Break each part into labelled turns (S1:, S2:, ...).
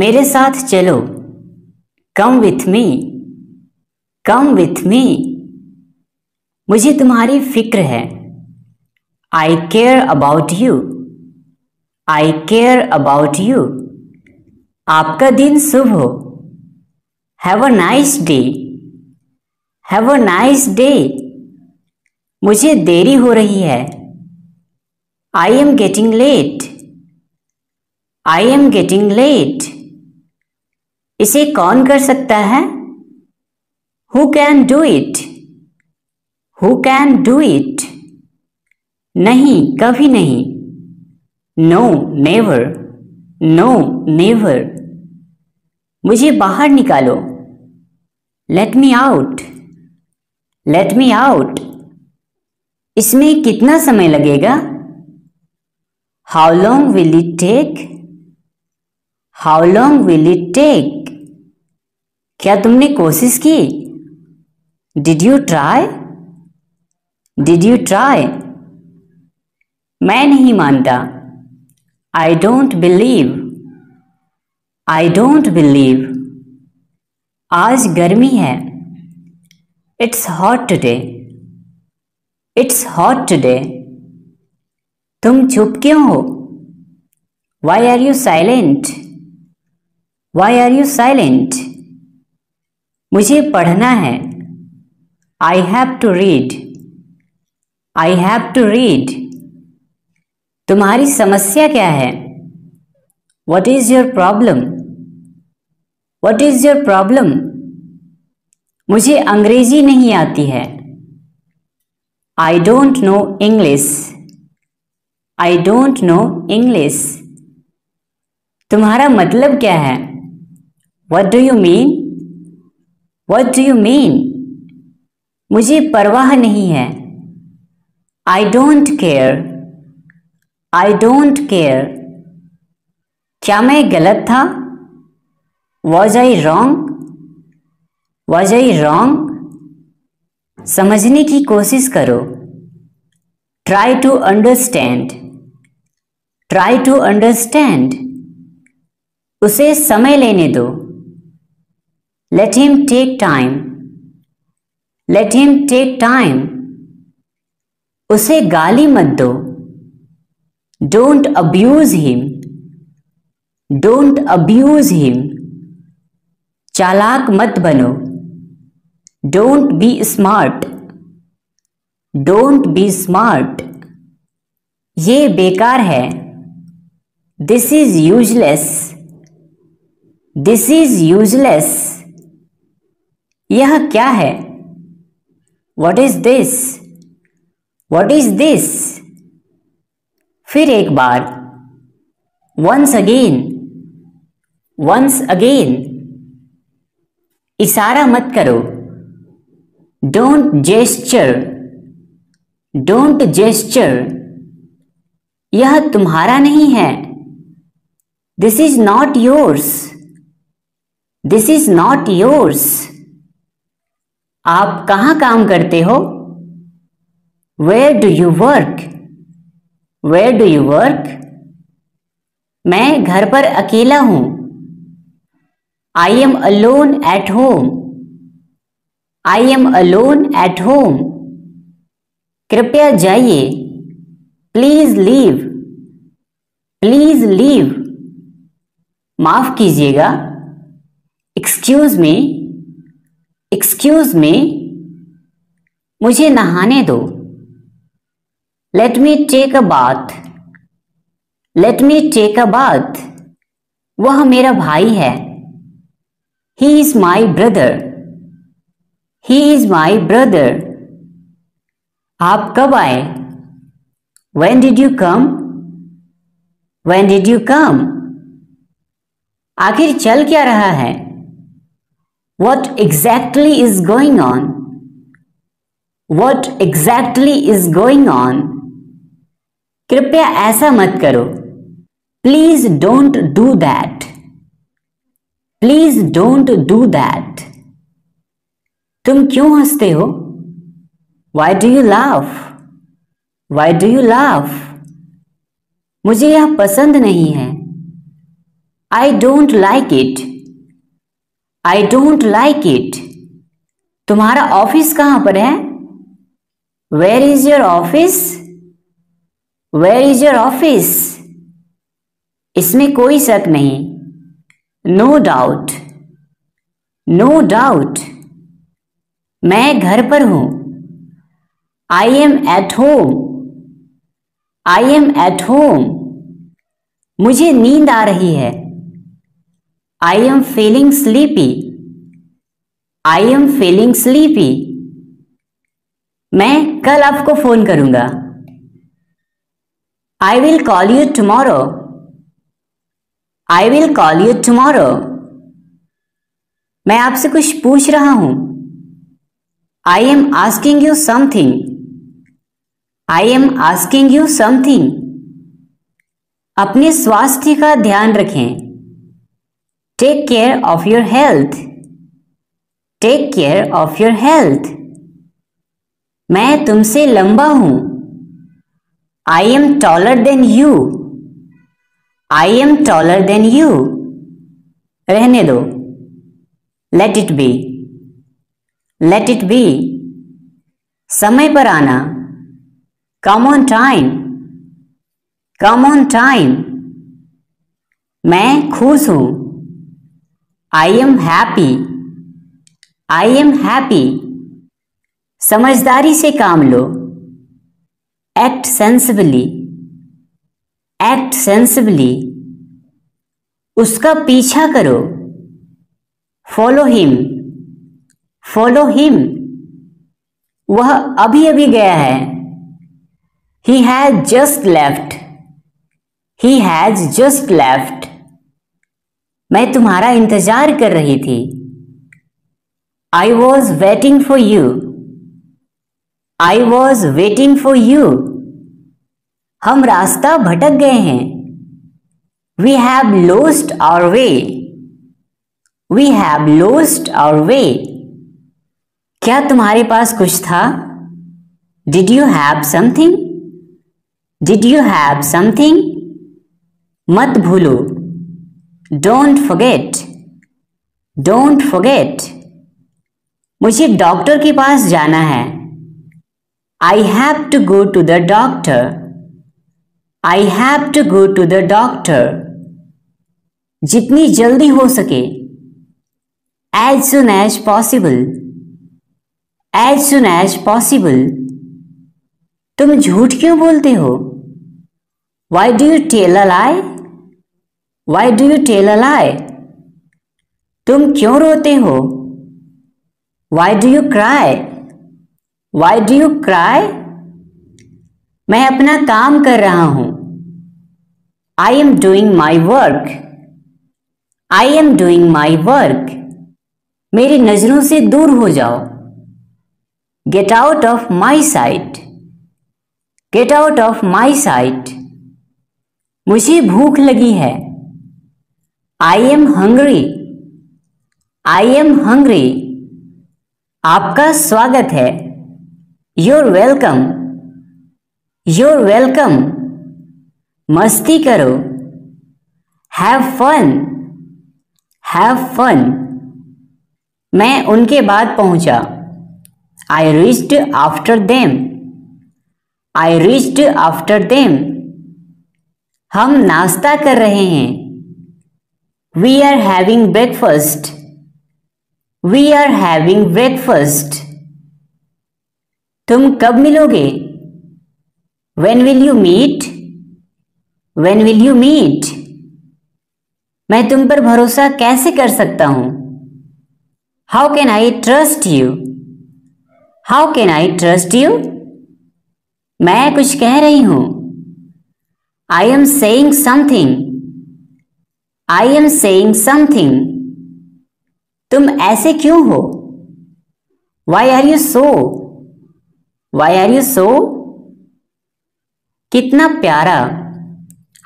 S1: मेरे साथ चलो come with me come with me मुझे तुम्हारी फिक्र है I care about you I care about you आपका दिन शुभ हो have a nice day have a nice day मुझे देरी हो रही है I am getting late I am getting late इसे कौन कर सकता है who can do it who can do it नहीं कभी नहीं नो नेवर नो नेवर मुझे बाहर निकालो let me out let me out इसमें कितना समय लगेगा how long will it take how long will it take क्या तुमने कोशिश की did you try did you try मैं नहीं मानता I don't believe I don't believe आज गर्मी है it's hot today it's hot today तुम चुप क्यों हो why are you silent why are you silent मुझे पढ़ना है I have to read I have to read तुम्हारी समस्या क्या है what is your problem what is your problem मुझे अंग्रेजी नहीं आती है I don't know English I don't know English तुम्हारा मतलब क्या है what do you mean what do you mean मुझे परवाह नहीं है I don't care I don't care क्या मैं गलत था was I wrong was I wrong समझने की कोशिश करो try to understand try to understand उसे समय लेने दो Let him take time. Let him take time. उसे गाली मत दो don't abuse him don't abuse him चालाक मत बनो don't be smart don't be smart ये बेकार है this is useless this is useless यह क्या है what is this what is this फिर एक बार वंस अगेन वंस अगेन इशारा मत करो डोंट जेस्चर डोंट जेस्चर यह तुम्हारा नहीं है this is not yours this is not yours आप कहाँ काम करते हो where do you work where do you work मैं घर पर अकेला हूं I am alone at home I am alone at home कृपया जाइए प्लीज लीव प्लीज लीव माफ कीजिएगा एक्सक्यूज मी एक्सक्यूज मी मुझे नहाने दो let me take a bath let me take a bath वह मेरा भाई है he is my brother he is my brother आप कब आए when did you come when did you come आखिर चल क्या रहा है What exactly is going on? What exactly is going on? कृपया ऐसा मत करो please don't do that please don't do that तुम क्यों हंसते हो why do you laugh why do you laugh मुझे यह पसंद नहीं है I don't like it I don't like it तुम्हारा ऑफिस कहां पर है where is your office where is your office इसमें कोई शक नहीं नो डाउट नो डाउट मैं घर पर हूं I am at home I am at home मुझे नींद आ रही है I am feeling sleepy. I am feeling sleepy. मैं कल आपको फोन करूंगा I will call you tomorrow. I will call you tomorrow. मैं आपसे कुछ पूछ रहा हूं I am asking you something. I am asking you something. अपने स्वास्थ्य का ध्यान रखें take care of your health take care of your health मैं तुमसे लंबा हूं I am taller than you I am taller than you रहने दो let it be let it be समय पर आना come on time come on time मैं खुश हूं I am happy I am happy समझदारी से काम लो एक्ट सेंसिबली एक्ट सेंसिबली उसका पीछा करो फॉलो हिम फॉलो हिम वह अभी अभी गया है he has just left he has just left मैं तुम्हारा इंतजार कर रही थी I was waiting for you I was waiting for you हम रास्ता भटक गए हैं we have lost our way we have lost our way क्या तुम्हारे पास कुछ था did you have something did you have something मत भूलो डोंट फॉरगेट डोंट फॉरगेट मुझे डॉक्टर के पास जाना है I have to go to the doctor I have to go to the doctor जितनी जल्दी हो सके as soon as possible as soon as possible तुम झूठ क्यों बोलते हो why do you tell a lie why do you tell a lie तुम क्यों रोते हो why do you cry why do you cry मैं अपना काम कर रहा हूं I am doing my work I am doing my work मेरी नजरों से दूर हो जाओ get out of my sight get out of my sight मुझे भूख लगी है I am hungry I am hungry आपका स्वागत है योर वेलकम योर वेलकम मस्ती करो हैव फन हैव फन मैं उनके बाद पहुंचा I reached after them I reached after them हम नाश्ता कर रहे हैं We are having breakfast. We are having breakfast. तुम कब मिलोगे When will you meet? When will you meet? मैं तुम पर भरोसा कैसे कर सकता हूं How can I trust you? How can I trust you? मैं कुछ कह रही हूं I am saying something. I am saying something तुम ऐसे क्यों हो why are you so why are you so कितना प्यारा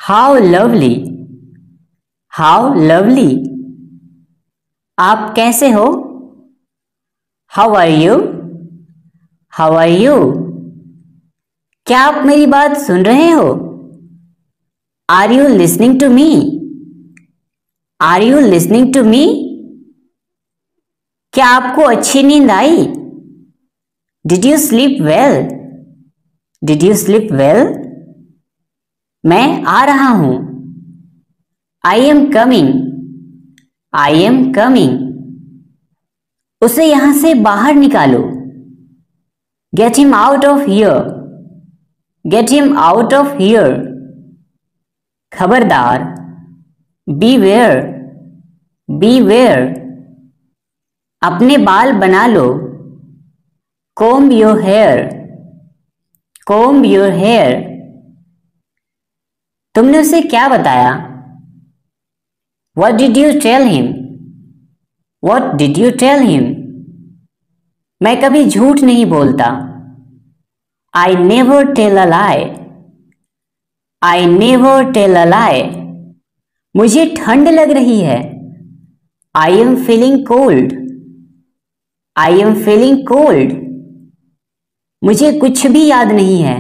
S1: हाउ लवली हाउ लवली आप कैसे हो how are you how are you क्या आप मेरी बात सुन रहे हो are you listening to me are you listening to me क्या आपको अच्छी नींद आई did you sleep well did you sleep well मैं आ रहा हूं I am coming I am coming उसे यहां से बाहर निकालो get him out of here get him out of here खबरदार बीवेयर बीवेयर अपने बाल बना लो comb your hair comb your hair तुमने उसे क्या बताया what did you tell him what did you tell him मैं कभी झूठ नहीं बोलता I never tell a lie I never tell a lie मुझे ठंड लग रही है I am feeling cold I am feeling cold मुझे कुछ भी याद नहीं है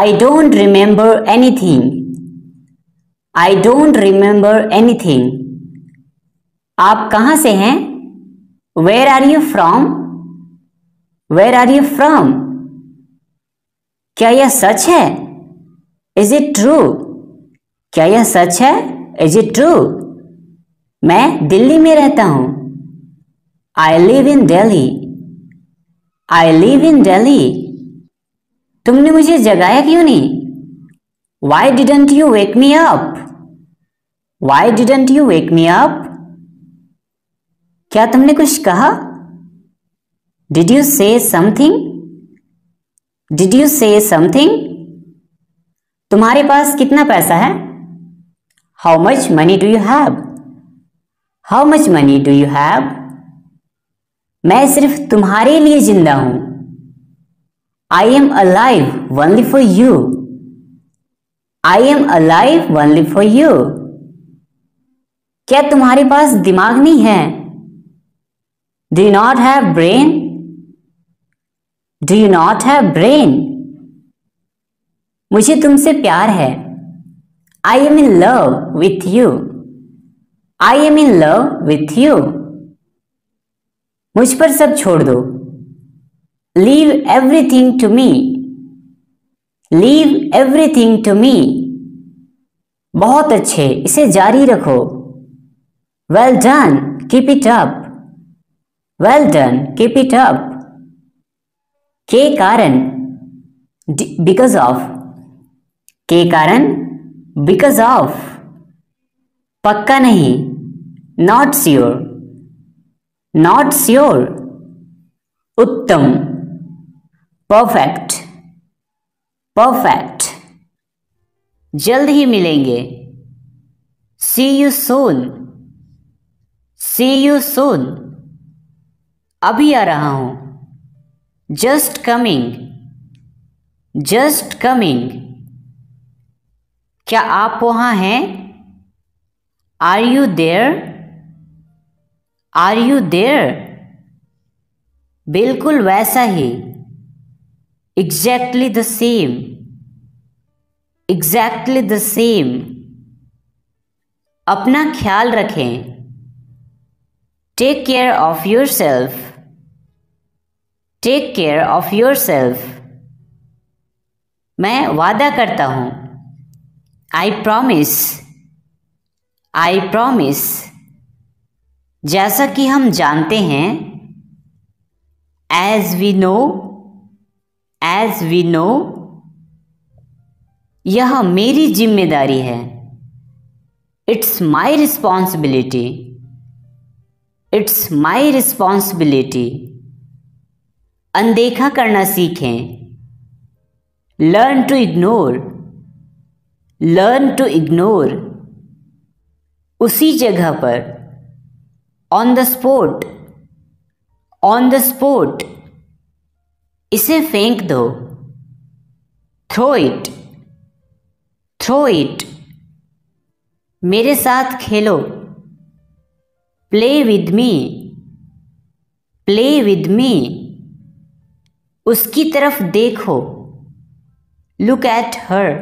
S1: I don't remember anything I don't remember anything आप कहाँ से हैं where are you from where are you from क्या यह सच है इज इट ट्रू क्या यह सच है इज इट ट्रू मैं दिल्ली में रहता हूं I live in Delhi I live in Delhi तुमने मुझे जगाया क्यों नहीं why didn't you wake me up why didn't you wake me up क्या तुमने कुछ कहा did you say something did you say something तुम्हारे पास कितना पैसा है How much money do you have? How much money do you have? मैं सिर्फ तुम्हारे लिए जिंदा हूं I am alive only for you. I am alive only for you. क्या तुम्हारे पास दिमाग नहीं है Do you not have brain? Do you not have brain? मुझे तुमसे प्यार है I am in love with you. I am in love with you. मुझ पर सब छोड़ दो leave everything to me leave everything to me बहुत अच्छे इसे जारी रखो well done keep it up well done keep it up के कारण बिकॉज ऑफ के कारण बिकॉज ऑफ पक्का नहीं नॉट श्योर नॉट श्योर उत्तम परफेक्ट परफेक्ट जल्द ही मिलेंगे see you soon C you soon अभी आ रहा हूं जस्ट कमिंग जस्ट कमिंग क्या आप वहाँ हैं are you there are you there बिल्कुल वैसा ही exactly the same exactly the same अपना ख्याल रखें take care of yourself take care of yourself मैं वादा करता हूँ आई प्रॉमिस आई प्रॉमिस जैसा कि हम जानते हैं as we know as we know यह मेरी जिम्मेदारी है it's my responsibility it's my responsibility अनदेखा करना सीखें learn to ignore learn to ignore उसी जगह पर on the spot on the spot इसे फेंक दो थ्रो इट थ्रो इट मेरे साथ खेलो play with me play with me उसकी तरफ देखो look at her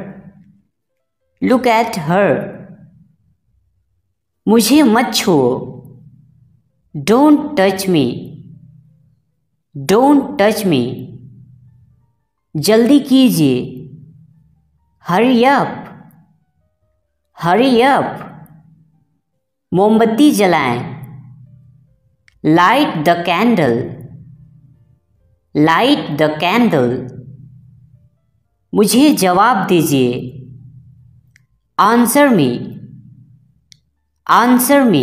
S1: look at her मुझे मत छुओ don't touch me don't touch me जल्दी कीजिए हरी अप हरी अप मोमबत्ती जलाएं light the candle light the candle मुझे जवाब दीजिए आंसर मी आंसर मी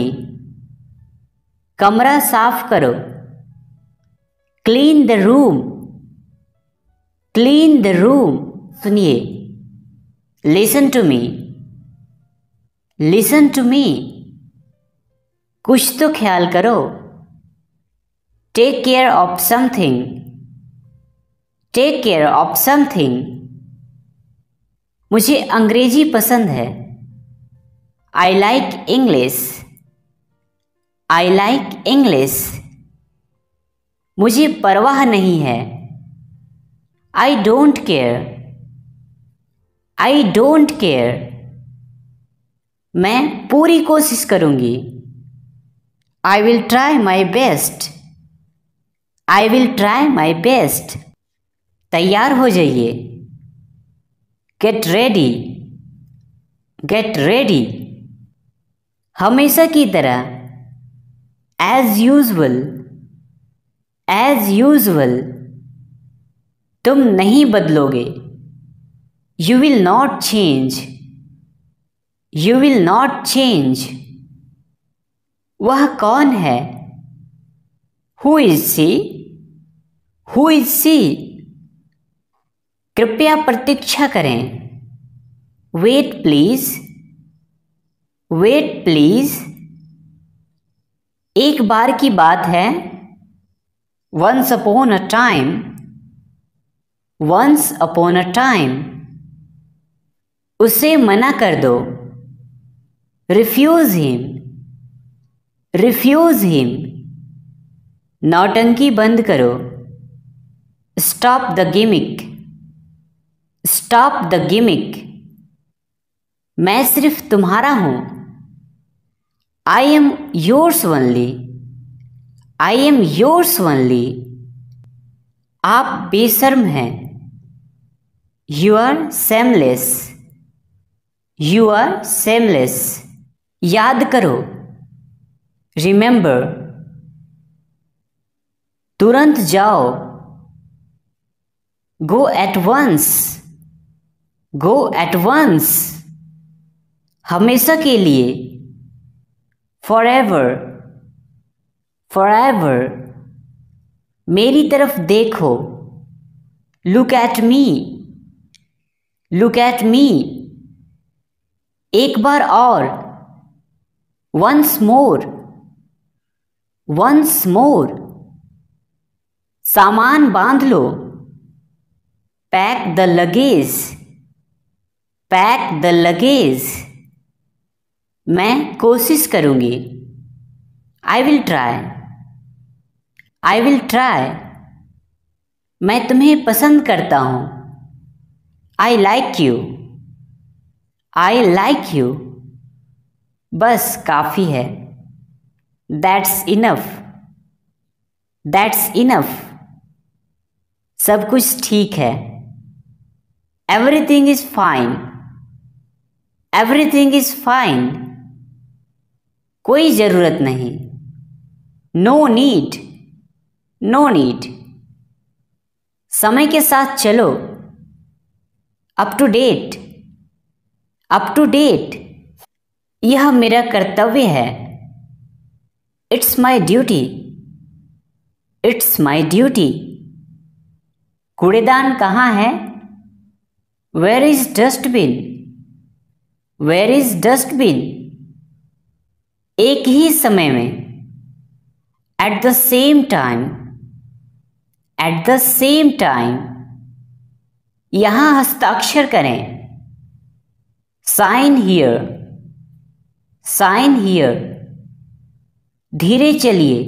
S1: कमरा साफ करो clean the room clean the room सुनिए listen to me listen to me कुछ तो ख्याल करो take care of something take care of something मुझे अंग्रेजी पसंद है I like English I like English मुझे परवाह नहीं है I don't care I don't care मैं पूरी कोशिश करूंगी I will try my best I will try my best तैयार हो जाइए गेट रेडी गेट रेडी हमेशा की तरह एज यूजल एज यूजल तुम नहीं बदलोगे you will not change you will not change वह कौन है who is she who is she कृपया प्रतीक्षा करें वेट प्लीज वेट प्लीज एक बार की बात है once upon a time once upon a time उसे मना कर दो रिफ्यूज हिम रिफ्यूज हिम नौटंकी बंद करो stop the gimmick stop the gimmick मैं सिर्फ तुम्हारा हूं I am yours only I am yours only आप बेशर्म हैं you are shameless you are shameless याद करो रिमेंबर तुरंत जाओ go at once go at once हमेशा के लिए फॉर एवर फॉर एवर मेरी तरफ देखो look at me look at me एक बार और वंस मोर वंस मोर सामान बांध लो pack the luggage pack the luggage मैं कोशिश करूँगी I will try I will try मैं तुम्हें पसंद करता हूँ I like you I like you बस काफ़ी है दैट्स इनफ दैट्स इनफ सब कुछ ठीक है everything is fine everything is fine कोई ज़रूरत नहीं नो नीड नो नीड समय के साथ चलो up to date up to date यह मेरा कर्तव्य है it's my duty it's my duty कूड़ेदान कहाँ है where is dustbin where is dustbin एक ही समय में at the same time at the same time यहां हस्ताक्षर करें साइन हियर साइन हियर धीरे चलिए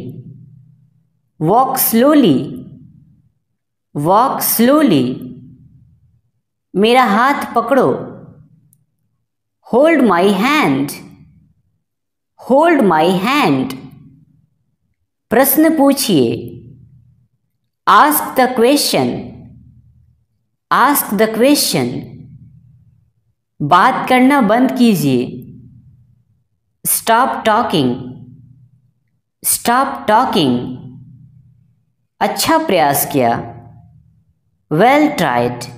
S1: वॉक स्लोली वॉक स्लोली मेरा हाथ पकड़ो Hold my hand. Hold my hand. प्रश्न पूछिए Ask the question. Ask the question. बात करना बंद कीजिए Stop talking. Stop talking. अच्छा प्रयास किया Well tried.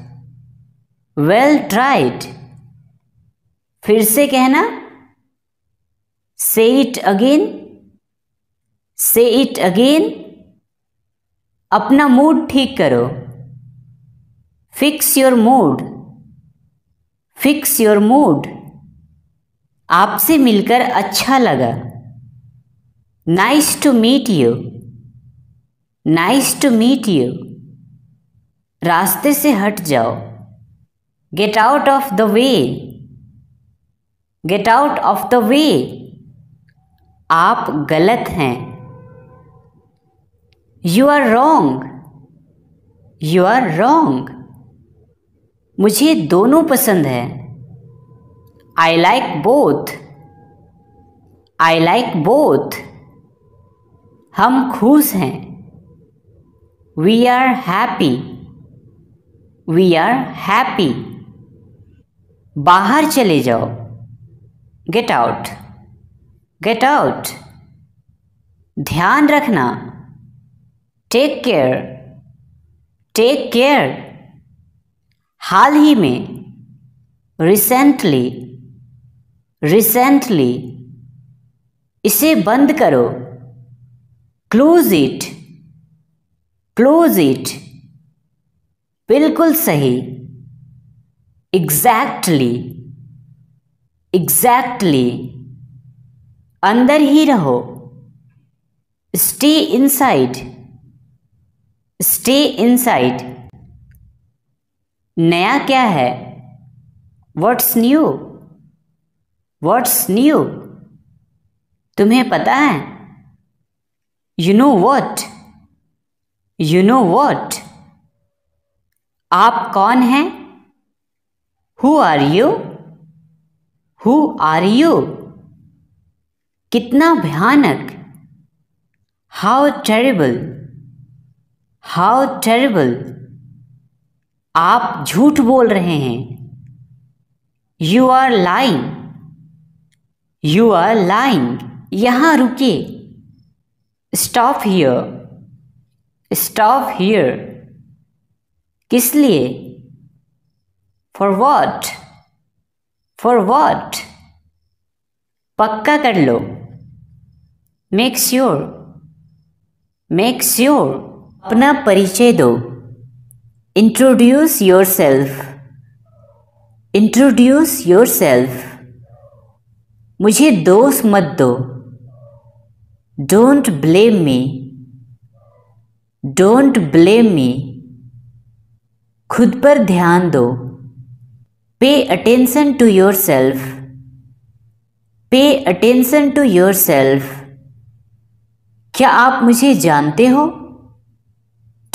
S1: Well tried. फिर से कहना say it again say it again अपना मूड ठीक करो fix your mood fix your mood आपसे मिलकर अच्छा लगा nice to meet you nice to meet you रास्ते से हट जाओ get out of the way get out of the way आप गलत हैं you are wrong you are wrong मुझे दोनों पसंद है I like both I like both हम खुश हैं we are happy we are happy बाहर चले जाओ गेट आउट गेट आउट ध्यान रखना टेक केयर टेक केयर हाल ही में रिसेंटली रिसेंटली इसे बंद करो क्लोज इट क्लोज इट बिल्कुल सही एग्जैक्टली exactly. Exactly exactly. अंदर ही रहो स्टे इनसाइड स्टे इनसाइड नया क्या है व्हाट्स न्यू व्हाट्स न्यू तुम्हें पता है you know what you know what आप कौन हैं who are you who are you कितना भयानक हाउ टेरिबल हाउ टेरिबल आप झूठ बोल रहे हैं you are lying you are lying यहाँ रुके स्टॉप हियर स्टॉप हियर किस लिए फॉर वॉट फॉर वॉट पक्का कर लो मेक श्योर मेक श्योर अपना परिचय दो introduce yourself introduce yourself मुझे दोष मत दो don't blame me don't blame me खुद पर ध्यान दो pay attention to yourself pay attention to yourself क्या आप मुझे जानते हो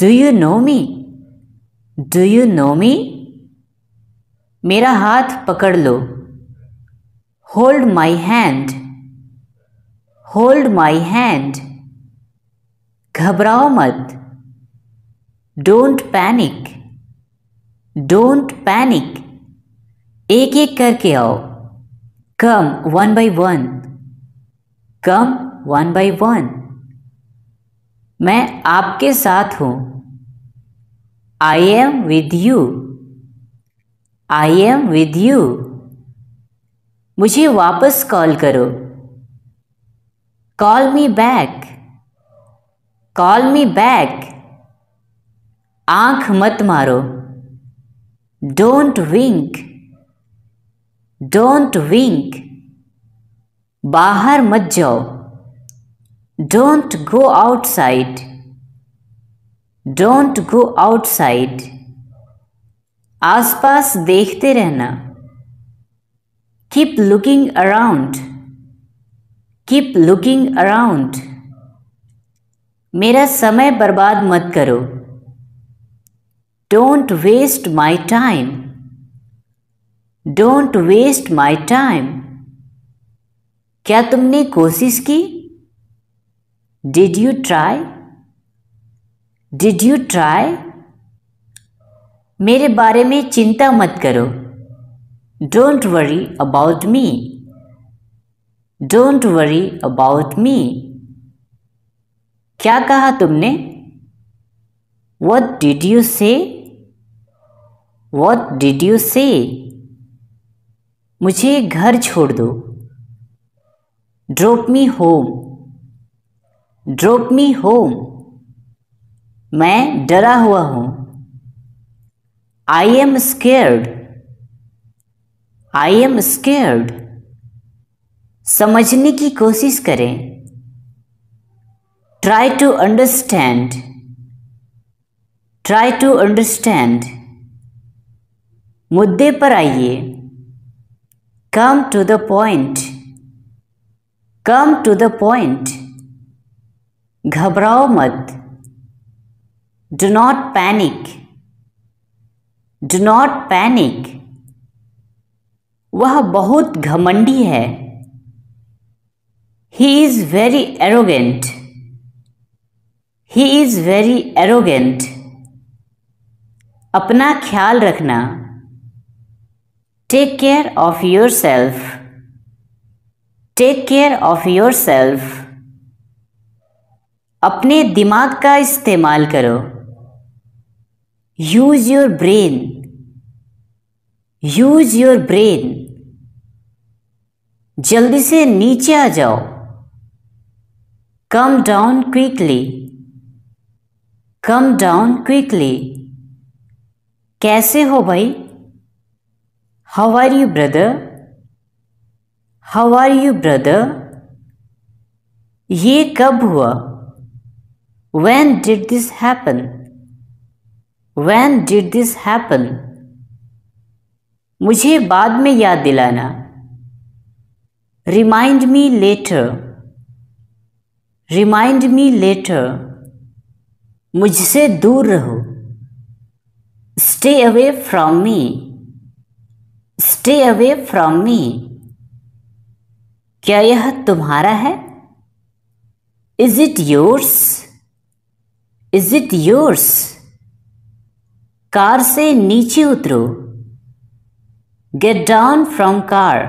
S1: do you know me do you know me मेरा हाथ पकड़ लो hold my hand hold my hand घबराओ मत डोंट पैनिक डोंट पैनिक एक एक करके आओ come one by one come one by one मैं आपके साथ हूं I am with you I am with you मुझे वापस कॉल करो call me back call me back आंख मत मारो डोंट विंक डोंट विंक बाहर मत जाओ don't go outside don't go outside आसपास देखते रहना keep looking around keep looking around मेरा समय बर्बाद मत करो don't waste my time don't waste my time क्या तुमने कोशिश की did you try did you try मेरे बारे में चिंता मत करो don't worry about me don't worry about me क्या कहा तुमने what did you say what did you say मुझे घर छोड़ दो drop me home drop me home मैं डरा हुआ हूँ I am scared I am scared समझने की कोशिश करें try to understand try to understand मुद्दे पर आइए Come to the point. Come to the point. घबराओ मत do not panic do not panic वह बहुत घमंडी है he is very arrogant he is very arrogant अपना ख्याल रखना Take care of yourself. Take care of yourself अपने दिमाग का इस्तेमाल करो use your brain use your brain जल्दी से नीचे आ जाओ come down quickly come down quickly कैसे हो भाई How are you, brother? How are you brother ये कब हुआ when did this happen when did this happen मुझे बाद में याद दिलाना remind me later remind me later मुझसे दूर रहो stay away from me stay away from me क्या यह तुम्हारा है is it yours is it yours car से नीचे उतरो get down from car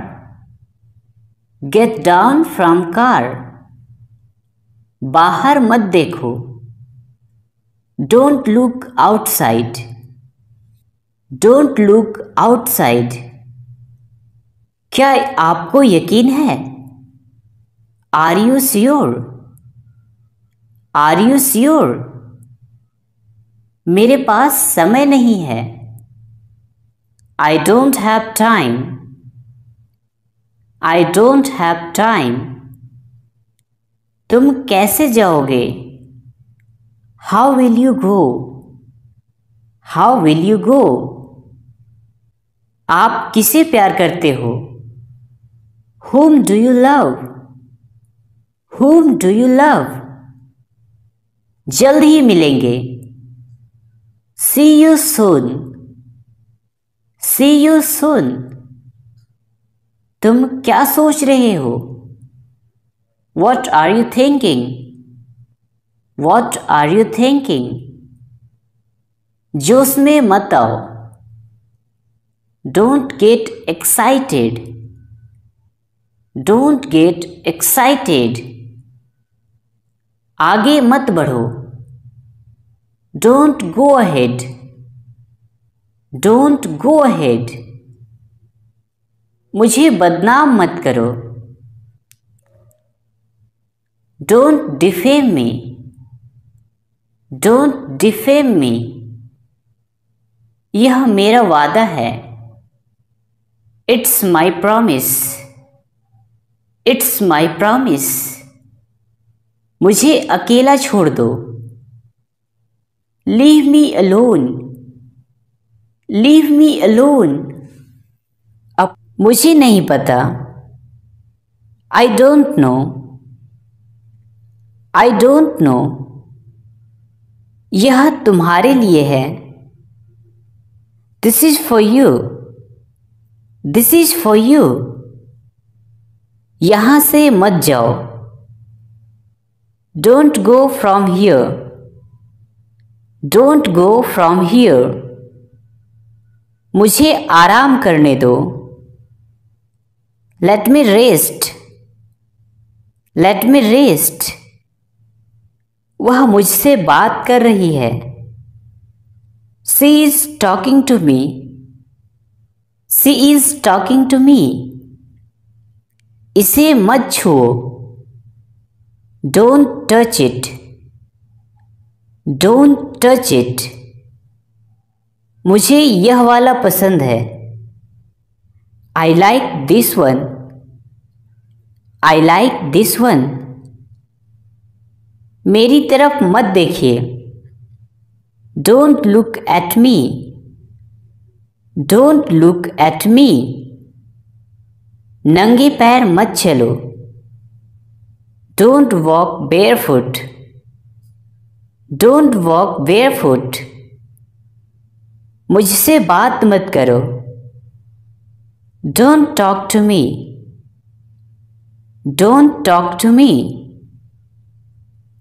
S1: get down from car बाहर मत देखो don't look outside don't look outside क्या आपको यकीन है are you sure are you sure मेरे पास समय नहीं है I don't have time I don't have time तुम कैसे जाओगे how will you go how will you go आप किसे प्यार करते हो Whom do you love? Whom do you love? जल्द ही मिलेंगे see you soon. See you soon. तुम क्या सोच रहे हो what are you thinking? What are you thinking जोश में मत आओ don't get excited don't get excited आगे मत बढ़ो don't go ahead don't go ahead मुझे बदनाम मत करो don't defame me don't defame me यह मेरा वादा है it's my promise it's my promise मुझे अकेला छोड़ दो leave me alone leave me alone अब मुझे नहीं पता I don't know I don't know यह तुम्हारे लिए है this is for you this is for you यहां से मत जाओ don't go from here don't go from here मुझे आराम करने दो let me rest let me rest वह मुझसे बात कर रही है she is talking to me she is talking to me इसे मत छुओ don't touch it don't touch it मुझे यह वाला पसंद है I like this one I like this one मेरी तरफ मत देखिए don't look at me don't look at me नंगे पैर मत चलो don't walk barefoot don't walk barefoot मुझसे बात मत करो don't talk to me don't talk to me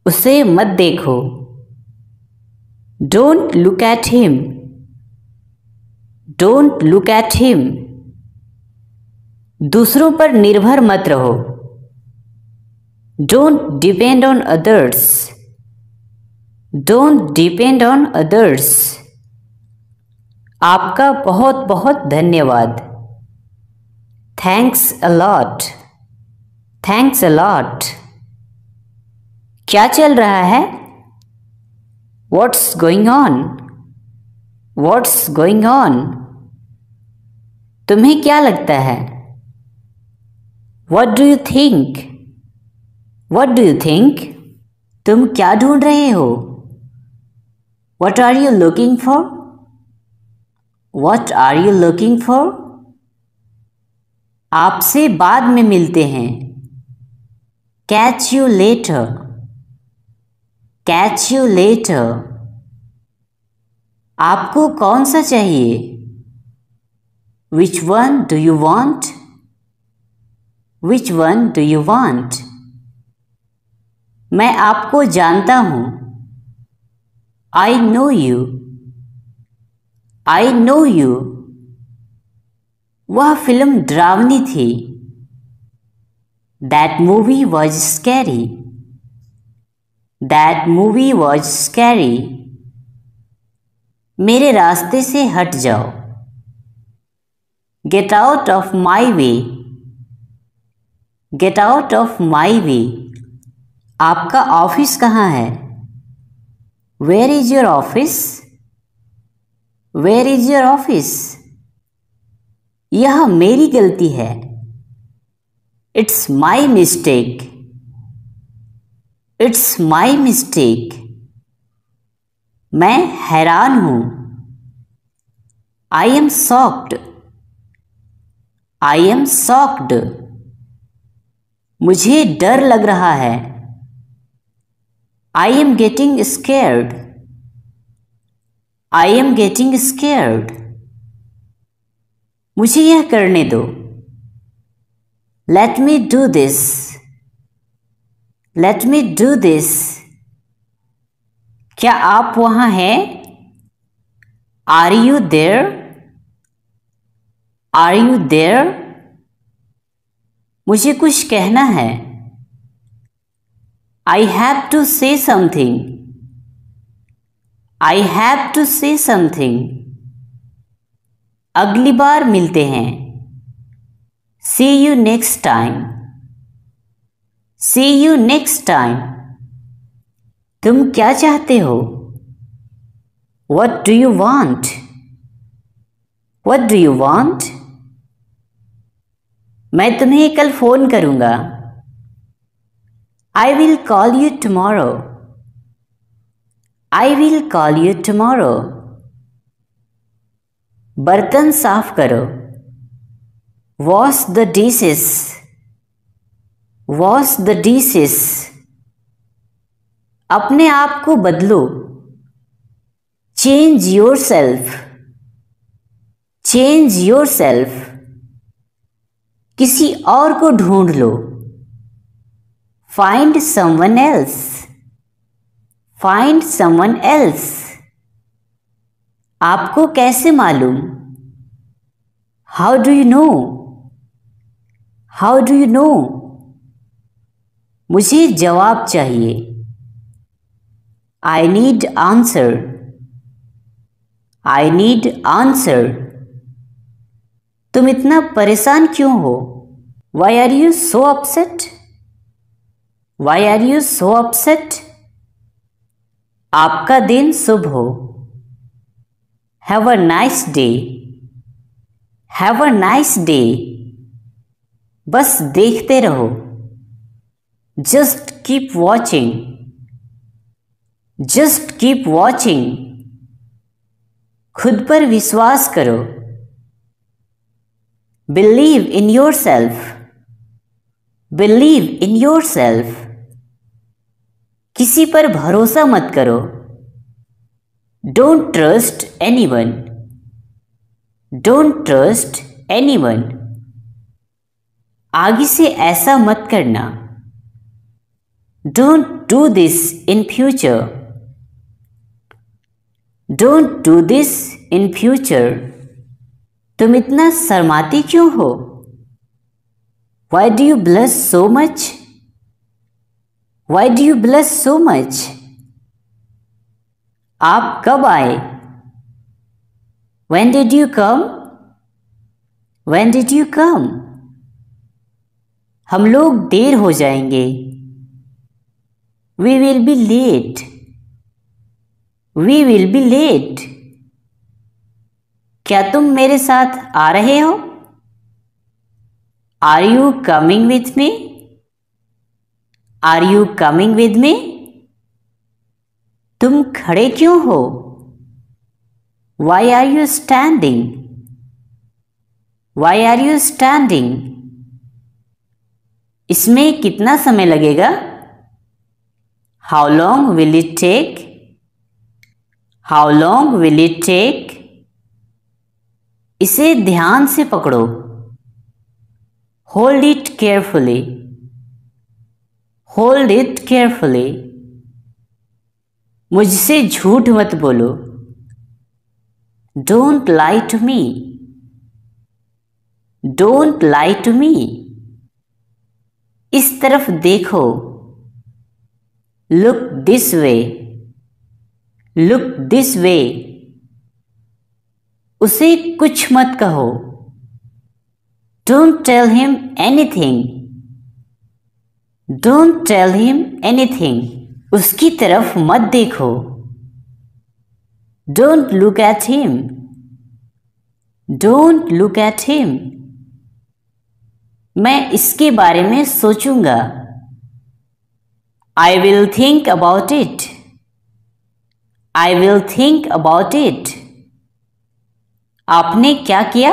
S1: उसे मत देखो don't look at him don't look at him दूसरों पर निर्भर मत रहो don't depend on others don't depend on others आपका बहुत बहुत धन्यवाद थैंक्स अलॉट थैंक्स अलॉट क्या चल रहा है what's going on what's going on तुम्हें क्या लगता है what do you think what do you think तुम क्या ढूंढ रहे हो what are you looking for what are you looking for आपसे बाद में मिलते हैं catch you later catch you later आपको कौन सा चाहिए which one do you want which one do you want मैं आपको जानता हूं I know you I know you वह फिल्म ड्रावनी थी that movie was scary that movie was scary मेरे रास्ते से हट जाओ get out of my way get out of my way आपका ऑफिस कहाँ है where is your office where is your office यह मेरी गलती है it's my mistake it's my mistake मैं हैरान हूं I am shocked I am shocked मुझे डर लग रहा है I am getting scared I am getting scared मुझे यह करने दो let me do this let me do this क्या आप वहां हैं are you there are you there मुझे कुछ कहना है I have to say something I have to say something अगली बार मिलते हैं see you next time see you next time तुम क्या चाहते हो what do you want what do you want मैं तुम्हें कल फ़ोन करूंगा I will call you tomorrow I will call you tomorrow बर्तन साफ करो wash the dishes wash the dishes अपने आप को बदलो change yourself change yourself किसी और को ढूंढ लो find someone else find someone else आपको कैसे मालूम how do you know how do you know मुझे जवाब चाहिए I need answer I need answer तुम इतना परेशान क्यों हो why are you so upset why are you so upset आपका दिन शुभ हो have a nice day have a nice day बस देखते रहो just keep watching just keep watching खुद पर विश्वास करो Believe in yourself. Believe in yourself. किसी पर भरोसा मत करो don't trust anyone don't trust anyone आगे से ऐसा मत करना don't do this in future don't do this in future तुम इतना शर्माती क्यों हो why do you blush so much why do you blush so much आप कब आए when did you come when did you come हम लोग देर हो जाएंगे we will be late we will be late क्या तुम मेरे साथ आ रहे हो are you coming with me are you coming with me तुम खड़े क्यों हो why are you standing why are you standing इसमें कितना समय लगेगा how long will it take how long will it take इसे ध्यान से पकड़ो hold it carefully hold it carefully मुझसे झूठ मत बोलो don't lie to me don't lie to me इस तरफ देखो look this way look this way उसे कुछ मत कहो don't tell him anything don't tell him anything उसकी तरफ मत देखो don't look at him don't look at him मैं इसके बारे में सोचूंगा I will think about it I will think about it आपने क्या किया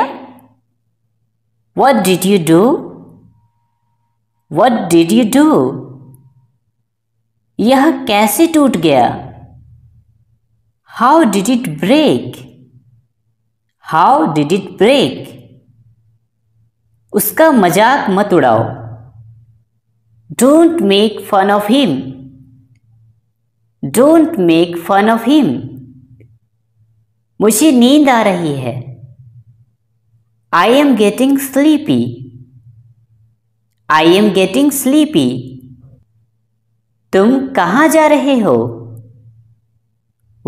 S1: what did you do what did you do यह कैसे टूट गया how did it break how did it break उसका मजाक मत उड़ाओ don't make fun of him don't make fun of him मुझे नींद आ रही है I am getting sleepy. I am getting sleepy. तुम कहाँ जा रहे हो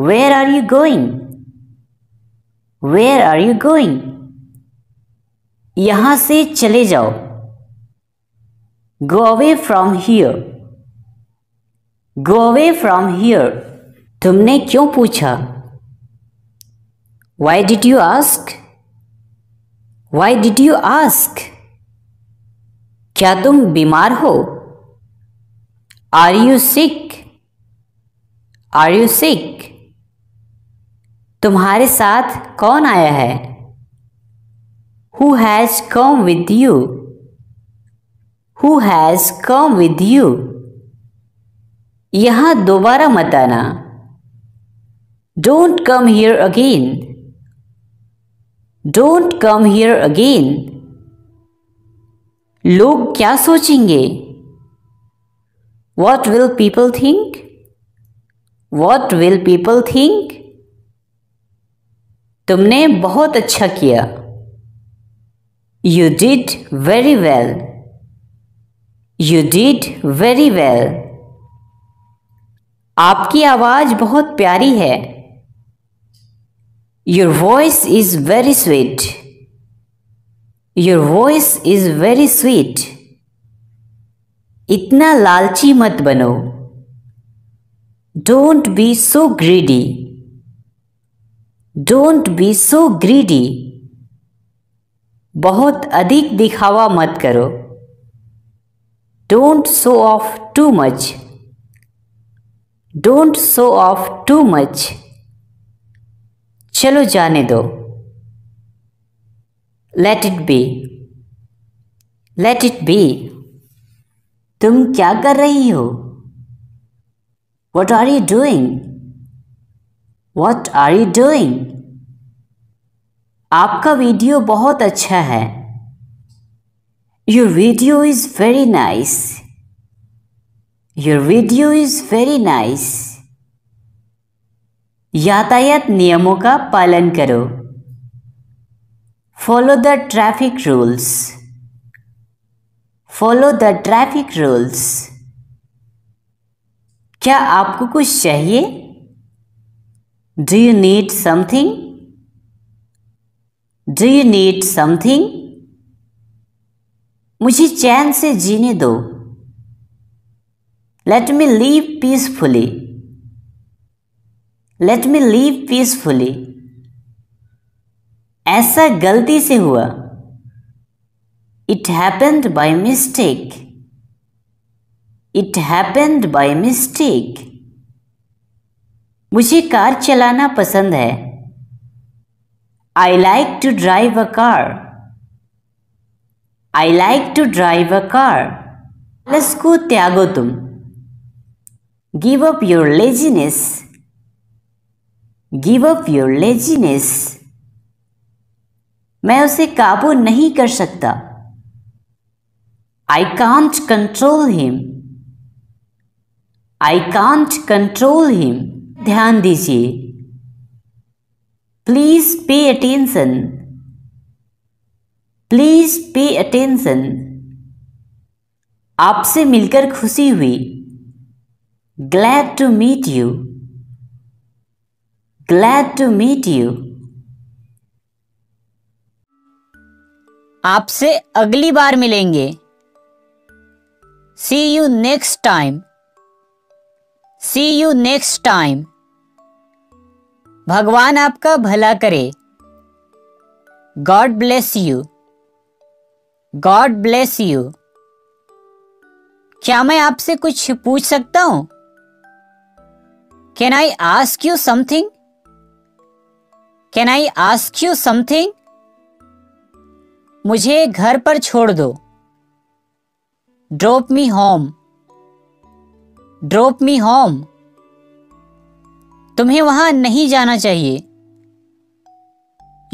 S1: Where are you going? Where are you going? यहाँ से चले जाओ Go away from here. Go away from here. तुमने क्यों पूछा Why did you ask? Why did you ask क्या तुम बीमार हो are you sick are you sick तुम्हारे साथ कौन आया है who has come with you who has come with you यहां दोबारा मत आना don't come here again don't come here again लोग क्या सोचेंगे what will people think what will people think तुमने बहुत अच्छा किया you did very well you did very well आपकी आवाज़ बहुत प्यारी है Your voice is very sweet. Your voice is very sweet. इतना लालची मत बनो don't be so greedy don't be so greedy बहुत अधिक दिखावा मत करो don't show off too much don't show off too much चलो जाने दो let it be let it be तुम क्या कर रही हो what are you doing what are you doing आपका वीडियो बहुत अच्छा है your video is very nice your video is very nice यातायात नियमों का पालन करो follow the traffic rules follow the traffic rules क्या आपको कुछ चाहिए do you need something do you need something मुझे चैन से जीने दो let me leave peacefully let me leave peacefully ऐसा गलती से हुआ it happened by mistake it happened by mistake मुझे कार चलाना पसंद है I like to drive a car I like to drive a car आलस को त्यागो तुम give up your laziness give up your laziness मैं उसे काबू नहीं कर सकता I can't control him I can't control him ध्यान दीजिए please pay attention please pay attention आपसे मिलकर खुशी हुई glad to meet you glad to meet you आपसे अगली बार मिलेंगे see you next time see you next time भगवान आपका भला करे God bless you God bless you क्या मैं आपसे कुछ पूछ सकता हूं can I ask you something can I ask you something मुझे घर पर छोड़ दो drop me home drop me home तुम्हें वहां नहीं जाना चाहिए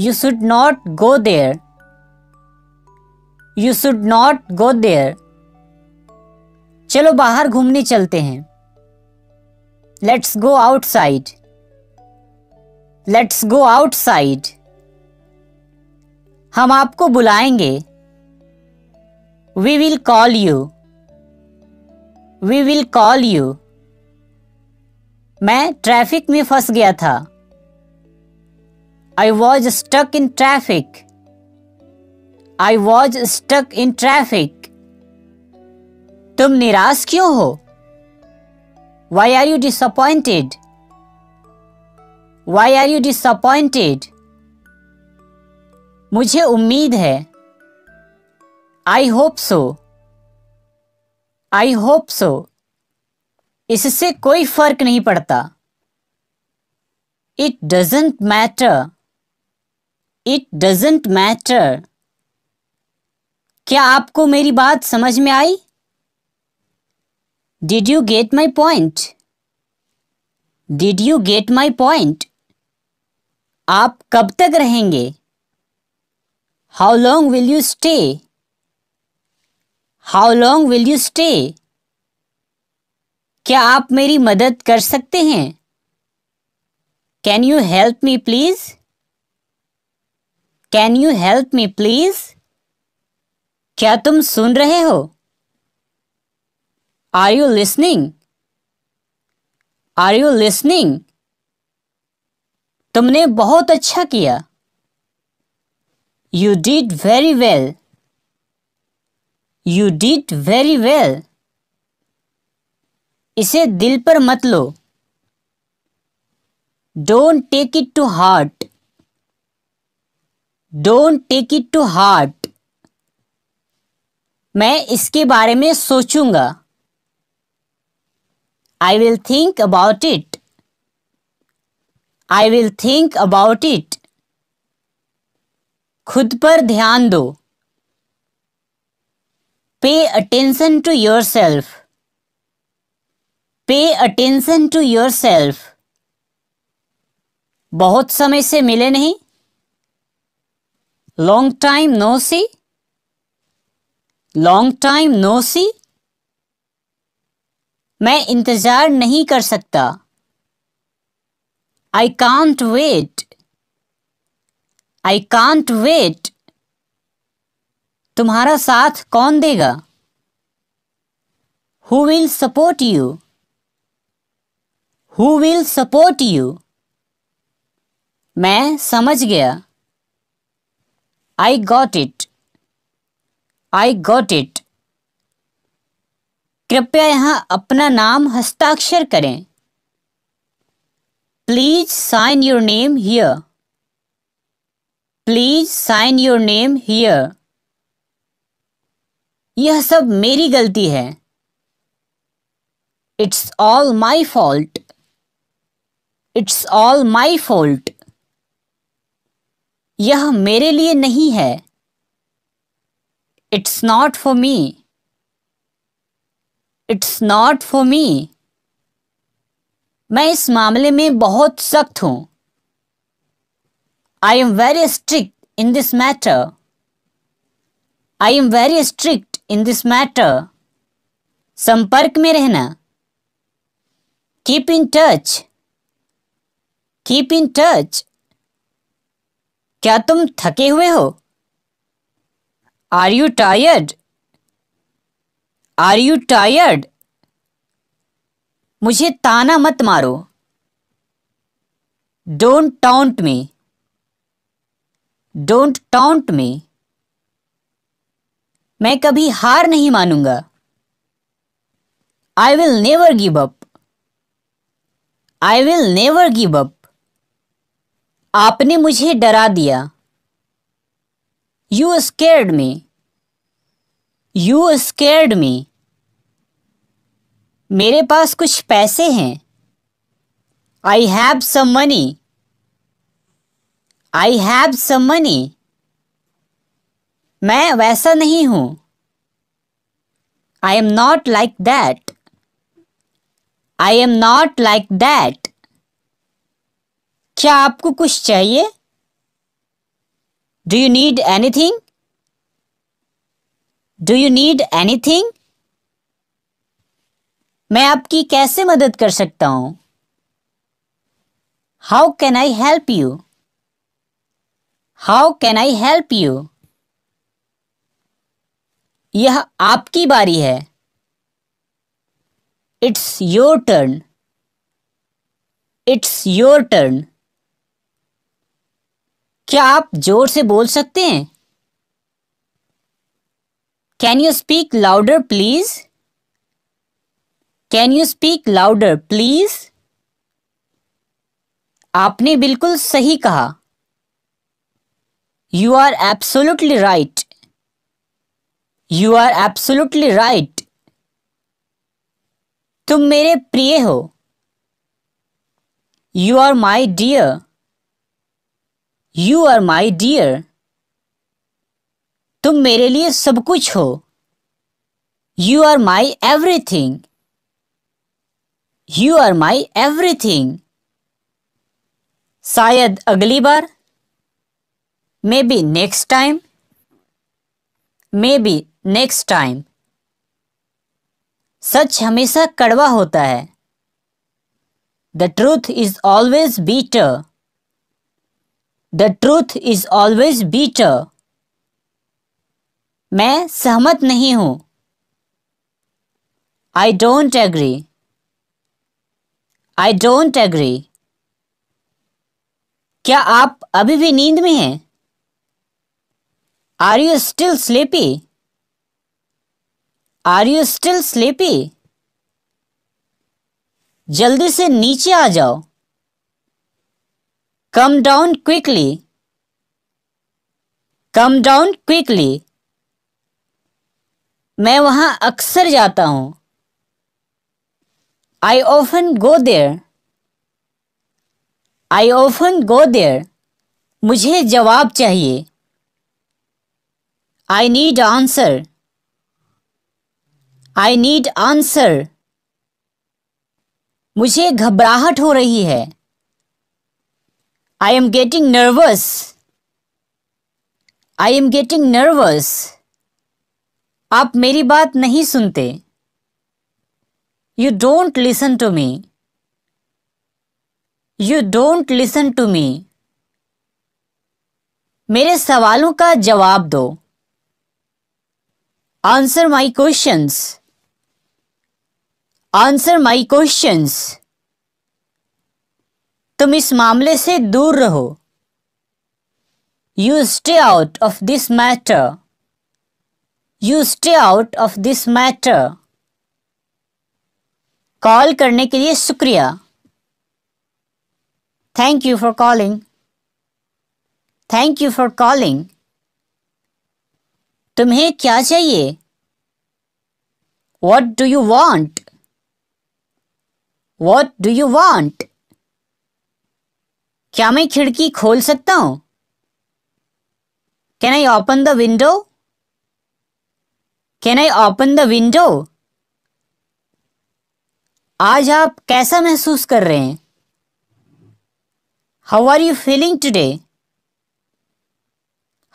S1: you should not go there you should not go there चलो बाहर घूमने चलते हैं let's go outside let's go outside हम आपको बुलाएंगे we will call you we will call you मैं ट्रैफिक में फंस गया था I was stuck in traffic I was stuck in traffic तुम निराश क्यों हो why are you disappointed why are you disappointed मुझे उम्मीद है I hope so I hope so इससे कोई फर्क नहीं पड़ता it doesn't matter it doesn't matter क्या आपको मेरी बात समझ में आई did you get my point did you get my point आप कब तक रहेंगे how long will you stay how long will you stay क्या आप मेरी मदद कर सकते हैं can you help me please can you help me please क्या तुम सुन रहे हो are you listening are you listening तुमने बहुत अच्छा किया you did very well you did very well इसे दिल पर मत लो don't take it to heart don't take it to heart मैं इसके बारे में सोचूंगा I will think about it I will think about it खुद पर ध्यान दो pay attention to yourself pay attention to yourself बहुत समय से मिले नहीं long time no see long time no see मैं इंतज़ार नहीं कर सकता I can't wait. I can't wait. तुम्हारा साथ कौन देगा Who will support you? Who will support you? मैं समझ गया I got it. I got it. कृपया यहाँ अपना नाम हस्ताक्षर करें please sign your name here please sign your name here यह सब मेरी गलती है it's all my fault it's all my fault यह मेरे लिए नहीं है it's not for me it's not for me मैं इस मामले में बहुत सख्त हूं I am very strict in this matter I am very strict in this matter संपर्क में रहना keep in touch keep in touch क्या तुम थके हुए हो are you tired are you tired मुझे ताना मत मारो डोंट टाउंट मी डोंट टाउंट मी मैं कभी हार नहीं मानूंगा I will never give up I will never give up आपने मुझे डरा दिया you scared me you scared me मेरे पास कुछ पैसे हैं I have some money I have some money मैं वैसा नहीं हूं I am not like that I am not like that क्या आपको कुछ चाहिए do you need anything do you need anything मैं आपकी कैसे मदद कर सकता हूं how can I help you how can I help you यह आपकी बारी है it's your turn it's your turn क्या आप जोर से बोल सकते हैं can you speak louder please can you speak louder please आपने बिल्कुल सही कहा you are absolutely right you are absolutely right तुम मेरे प्रिय हो you are my dear you are my dear तुम मेरे लिए सब कुछ हो you are my everything you are my everything शायद अगली बार maybe next time maybe next time सच हमेशा कड़वा होता है the truth is always bitter the truth is always bitter मैं सहमत नहीं हूं I don't agree I don't agree क्या आप अभी भी नींद में हैं are you still sleepy are you still sleepy जल्दी से नीचे आ जाओ come down quickly come down quickly मैं वहां अक्सर जाता हूं I often go there. I often go there. मुझे जवाब चाहिए I need answer. I need answer. मुझे घबराहट हो रही है I am getting nervous. I am getting nervous. आप मेरी बात नहीं सुनते you don't listen to me you don't listen to me मेरे सवालों का जवाब दो answer my question answer my question तुम इस मामले से दूर रहो you stay out of this matter you stay out of this matter call करने के लिए शुक्रिया thank you for calling thank you for calling तुम्हें क्या चाहिए what do you want what do you want क्या मैं खिड़की खोल सकता हूं can I open the window can I open the window आज आप कैसा महसूस कर रहे हैं how are you feeling today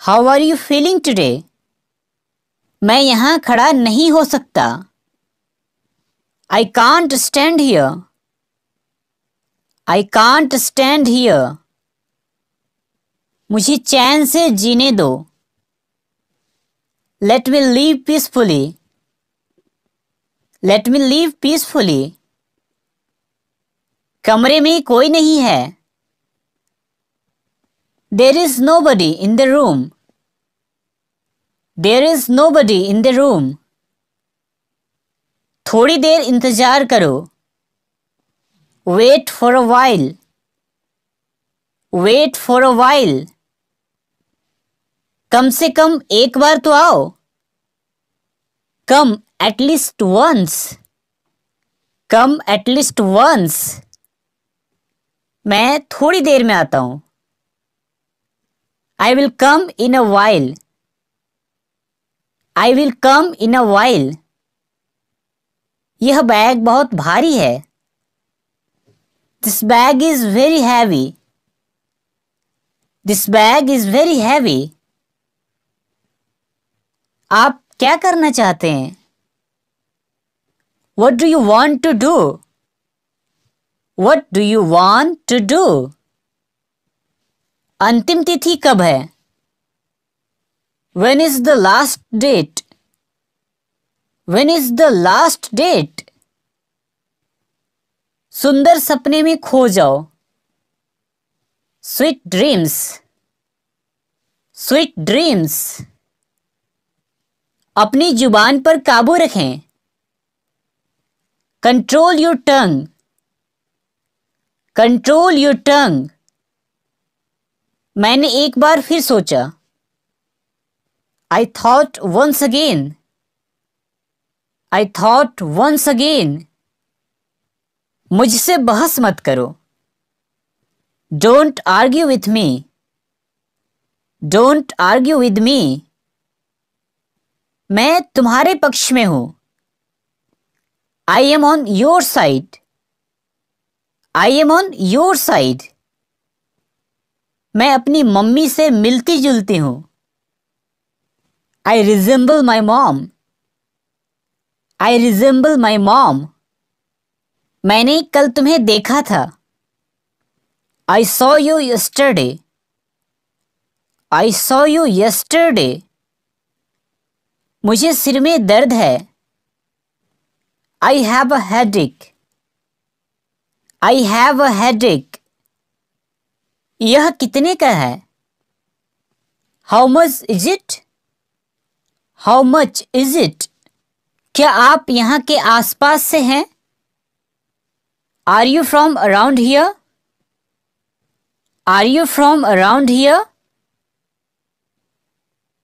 S1: how are you feeling today मैं यहां खड़ा नहीं हो सकता I can't stand here I can't stand here मुझे चैन से जीने दो let me leave peacefully let me leave peacefully कमरे में कोई नहीं है there is nobody in the room there is nobody in the room थोड़ी देर इंतजार करो wait for a while wait for a while कम से कम एक बार तो आओ come at least once come at least once मैं थोड़ी देर में आता हूं I will come in a while I will come in a while यह बैग बहुत भारी है this bag is very heavy this bag is very heavy आप क्या करना चाहते हैं what do you want to do what do you want to do अंतिम तिथि कब है when is the last date when is the last date सुंदर सपने में खो जाओ स्वीट ड्रीम्स स्वीट ड्रीम्स अपनी जुबान पर काबू रखें control your tongue control your tongue मैंने एक बार फिर सोचा I thought once again I thought once again मुझसे बहस मत करो don't argue with me don't argue with me मैं तुम्हारे पक्ष में हूं I am on your side I am on your side मैं अपनी मम्मी से मिलती जुलती हूं I resemble my mom I resemble my mom मैंने कल तुम्हें देखा था आई saw you yesterday I saw you yesterday मुझे सिर में दर्द है I have a headache I have a headache यह कितने का है how much is it how much is it क्या आप यहाँ के आसपास से हैं are you from around here are you from around here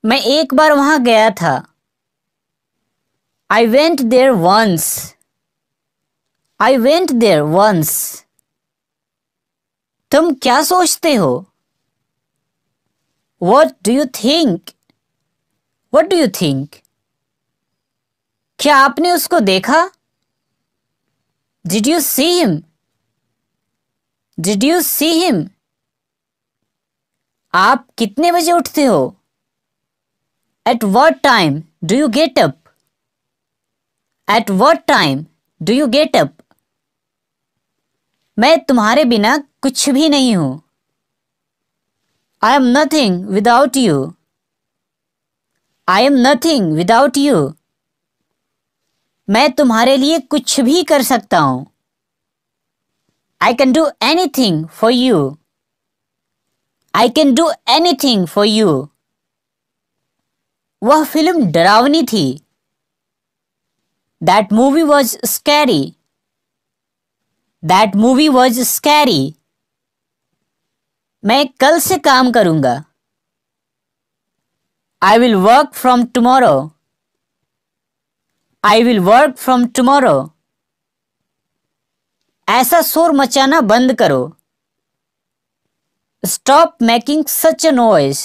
S1: मैं एक बार वहां गया था I went there once I went there once. तुम क्या सोचते हो? What do you think? What do you think? क्या आपने उसको देखा? Did you see him? Did you see him? आप कितने बजे उठते हो? At what time do you get up? At what time do you get up? मैं तुम्हारे बिना कुछ भी नहीं हूं I am nothing without you I am nothing without you मैं तुम्हारे लिए कुछ भी कर सकता हूं I can do anything for you I can do anything for you वह फिल्म डरावनी थी that movie was scary that movie was scary मैं कल से काम करूंगा I will work from tomorrow I will work from tomorrow ऐसा शोर मचाना बंद करो stop making such a noise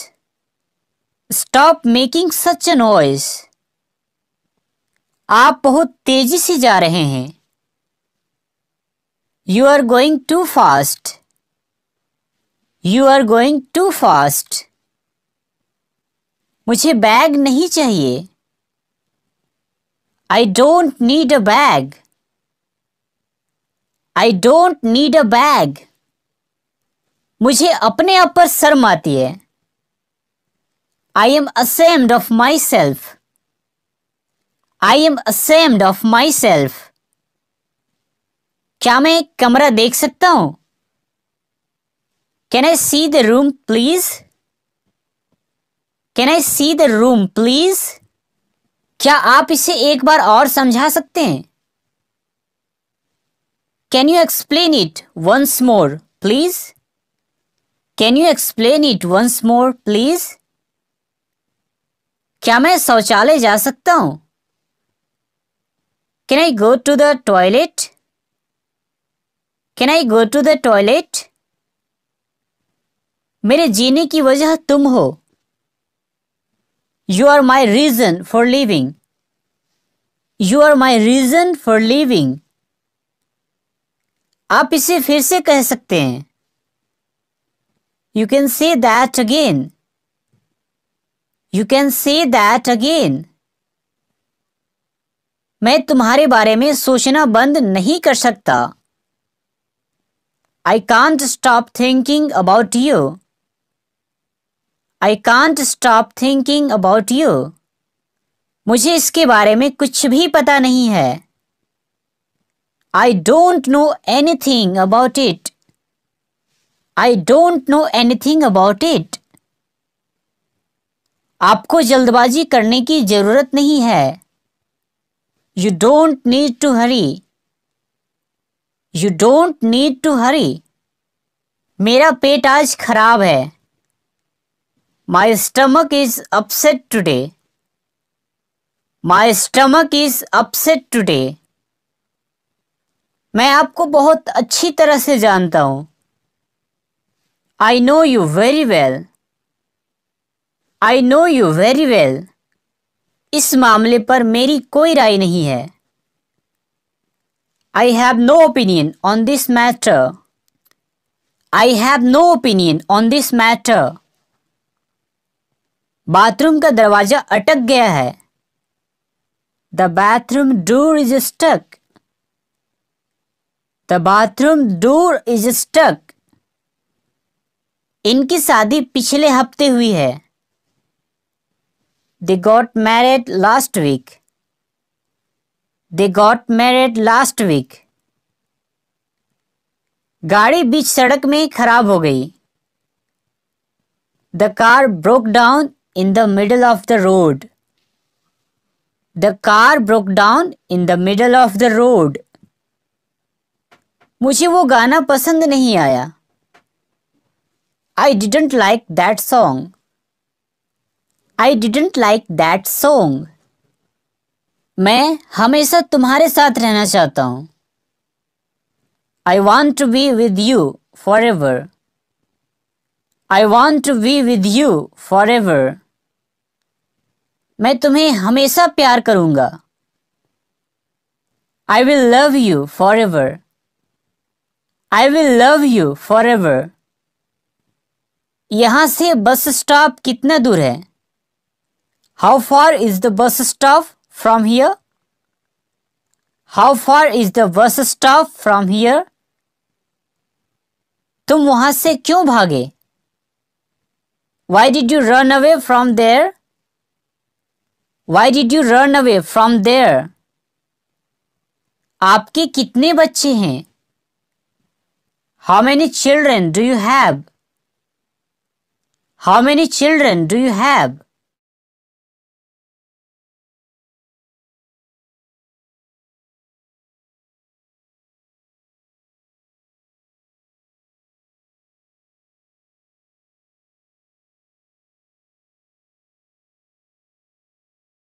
S1: stop making such a noise आप बहुत तेजी से जा रहे हैं You are going too fast. You are going too fast. मुझे बैग नहीं चाहिए I don't need a bag. I don't need a bag. मुझे अपने आप शर्म आती है. I am ashamed of myself. I am ashamed of myself. क्या मैं एक कमरा देख सकता हूं can I see the room please can I see the room please क्या आप इसे एक बार और समझा सकते हैं can you explain it once more please can you explain it once more please क्या मैं शौचालय जा सकता हूं can I go to the toilet can I go to the toilet मेरे जीने की वजह तुम हो you are my reason for living you are my reason for living आप इसे फिर से कह सकते हैं you can say that again you can say that again मैं तुम्हारे बारे में सोचना बंद नहीं कर सकता I can't stop thinking about you. I can't stop thinking about you. मुझे इसके बारे में कुछ भी पता नहीं है I don't know anything about it. I don't know anything about it. आपको जल्दबाजी करने की जरूरत नहीं है You don't need to hurry. You don't need to hurry मेरा पेट आज खराब है my stomach is upset today my stomach is upset today मैं आपको बहुत अच्छी तरह से जानता हूं I know you very well I know you very well इस मामले पर मेरी कोई राय नहीं है I have no opinion on this matter. I have no opinion on this matter. Bathroom का दरवाजा अटक गया है the bathroom door is stuck the bathroom door is stuck इनकी शादी पिछले हफ्ते हुई है they got married last week they got married last week गाड़ी बीच सड़क में खराब हो गई the car broke down in the middle of the road the car broke down in the middle of the road मुझे वो गाना पसंद नहीं आया आई didn't like that song I didn't like that song मैं हमेशा तुम्हारे साथ रहना चाहता हूं I want to be with you forever I want to be with you forever मैं तुम्हें हमेशा प्यार करूंगा I will love you forever I will love you forever यहां से बस स्टॉप कितना दूर है how far is the bus stop from here? How far is the bus stop from here? तुम वहां से क्यों भागे Why did you run away from there? Why did you run away from there? आपके कितने बच्चे हैं How many children do you have? How many children do you have?